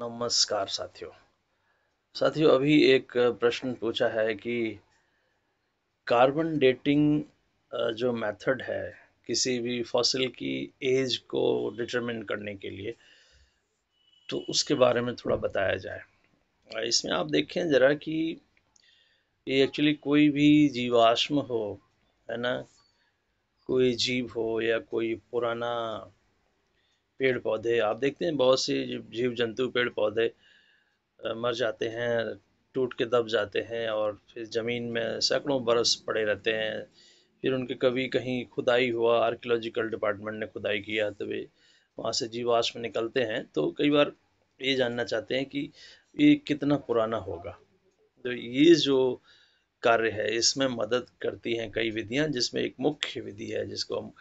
नमस्कार साथियों साथियों अभी एक प्रश्न पूछा है कि कार्बन डेटिंग जो मेथड है किसी भी फॉसिल की एज को डिटरमिन करने के लिए तो उसके बारे में थोड़ा बताया जाए इसमें आप देखें ज़रा कि ये एक्चुअली कोई भी जीवाश्म हो है ना कोई जीव हो या कोई पुराना पेड़ पौधे आप देखते हैं बहुत सी जीव जंतु पेड़ पौधे मर जाते हैं टूट के दब जाते हैं और फिर ज़मीन में सैकड़ों बरस पड़े रहते हैं फिर उनके कभी कहीं खुदाई हुआ आर्कियोलॉजिकल डिपार्टमेंट ने खुदाई किया तो वे वहाँ से जीवाश्म निकलते हैं तो कई बार ये जानना चाहते हैं कि ये कितना पुराना होगा तो ये जो कार्य है इसमें मदद करती हैं कई विधियाँ जिसमें एक मुख्य विधि है जिसको हम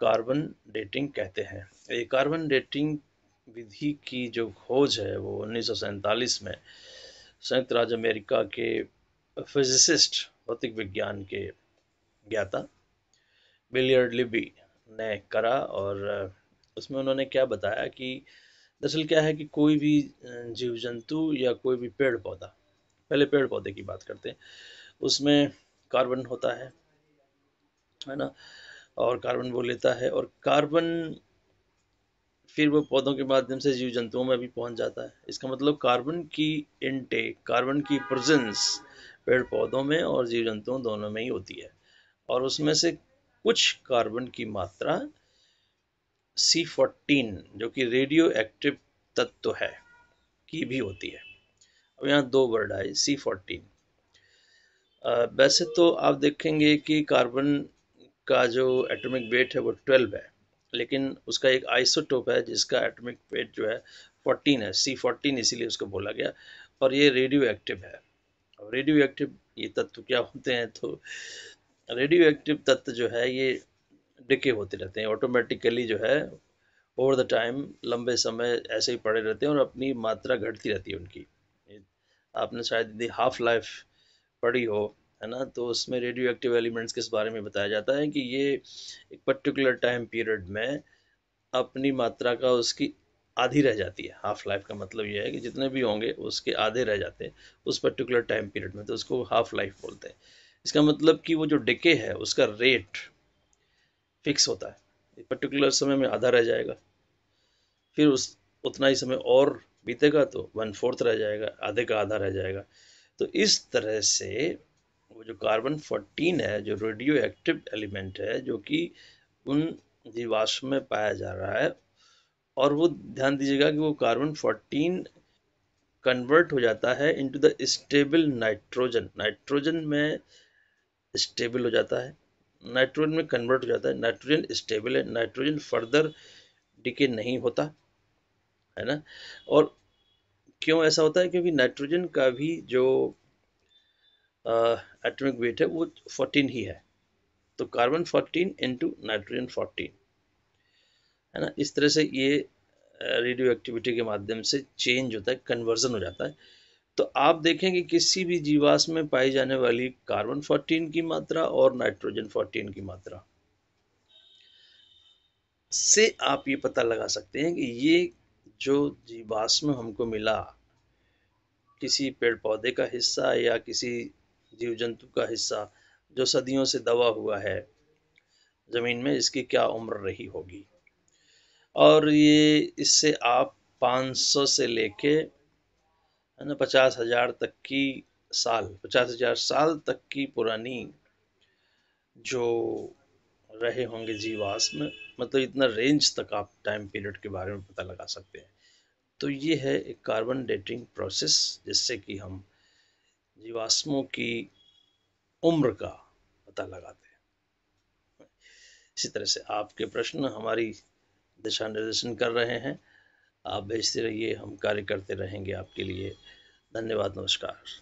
कार्बन डेटिंग कहते हैं ये कार्बन डेटिंग विधि की जो खोज है वो उन्नीस में संयुक्त राज्य अमेरिका के फिजिसिस्ट भौतिक विज्ञान के ज्ञाता बिलियर्ड लिबी ने करा और उसमें उन्होंने क्या बताया कि दरअसल क्या है कि कोई भी जीव जंतु या कोई भी पेड़ पौधा पहले पेड़ पौधे की बात करते हैं उसमें कार्बन होता है है ना और कार्बन वो लेता है और कार्बन फिर वो पौधों के माध्यम से जीव जंतुओं में भी पहुंच जाता है इसका मतलब कार्बन की इनटेक कार्बन की प्रजेंस पेड़ पौधों में और जीव जंतुओं दोनों में ही होती है और उसमें से कुछ कार्बन की मात्रा सी फोर्टीन जो कि रेडियो एक्टिव तत्व है की भी होती है अब यहाँ दो वर्ड आए सी फोर्टीन वैसे तो आप देखेंगे कि कार्बन का जो एटॉमिक वेट है वो 12 है लेकिन उसका एक आइसोटोप है जिसका एटॉमिक वेट जो है 14 है सी फोर्टीन इसीलिए उसको बोला गया और ये रेडियो एक्टिव है और रेडियो एक्टिव ये तत्व क्या होते हैं तो रेडियो एक्टिव तत्व जो है ये डिके होते रहते हैं ऑटोमेटिकली जो है ओवर द टाइम लंबे समय ऐसे ही पड़े रहते हैं और अपनी मात्रा घटती रहती है उनकी आपने शायद यदि हाफ लाइफ पढ़ी हो है ना तो उसमें रेडियो एक्टिव एलिमेंट्स के बारे में बताया जाता है कि ये एक पर्टिकुलर टाइम पीरियड में अपनी मात्रा का उसकी आधी रह जाती है हाफ लाइफ का मतलब ये है कि जितने भी होंगे उसके आधे रह जाते हैं उस पर्टिकुलर टाइम पीरियड में तो उसको हाफ लाइफ बोलते हैं इसका मतलब कि वो जो डिके है उसका रेट फिक्स होता है एक पर्टिकुलर समय में आधा रह जाएगा फिर उस उतना ही समय और बीतेगा तो वन फोर्थ रह जाएगा आधे का आधा रह जाएगा तो इस तरह से वो जो कार्बन फोर्टीन है जो रेडियो एक्टिव एलिमेंट है जो कि उन जीवाश्म में पाया जा रहा है और वो ध्यान दीजिएगा कि वो कार्बन फोर्टीन कन्वर्ट हो जाता है into the stable nitrogen nitrogen में स्टेबल हो जाता है नाइट्रोजन में कन्वर्ट हो जाता है नाइट्रोजन स्टेबल है नाइट्रोजन फर्दर डिके नहीं होता है ना और क्यों ऐसा होता है क्योंकि नाइट्रोजन का भी जो एटॉमिक वेट है वो 14 ही है तो कार्बन 14 इंटू नाइट्रोजन 14 है ना इस तरह से ये रेडियो एक्टिविटी के माध्यम से चेंज होता है कन्वर्जन हो जाता है तो आप देखेंगे किसी भी जीवाश में पाई जाने वाली कार्बन 14 की मात्रा और नाइट्रोजन 14 की मात्रा से आप ये पता लगा सकते हैं कि ये जो जीवाश्म हमको मिला किसी पेड़ पौधे का हिस्सा या किसी जीव जंतु का हिस्सा जो सदियों से दबा हुआ है ज़मीन में इसकी क्या उम्र रही होगी और ये इससे आप 500 से लेके है ना पचास हज़ार तक की साल पचास हज़ार साल तक की पुरानी जो रहे होंगे जीवाश्म मतलब इतना रेंज तक आप टाइम पीरियड के बारे में पता लगा सकते हैं तो ये है एक कार्बन डेटिंग प्रोसेस जिससे कि हम जीवाश्मों की उम्र का पता लगाते हैं इसी तरह से आपके प्रश्न हमारी दिशा निर्देशन कर रहे हैं आप भेजते रहिए हम कार्य करते रहेंगे आपके लिए धन्यवाद नमस्कार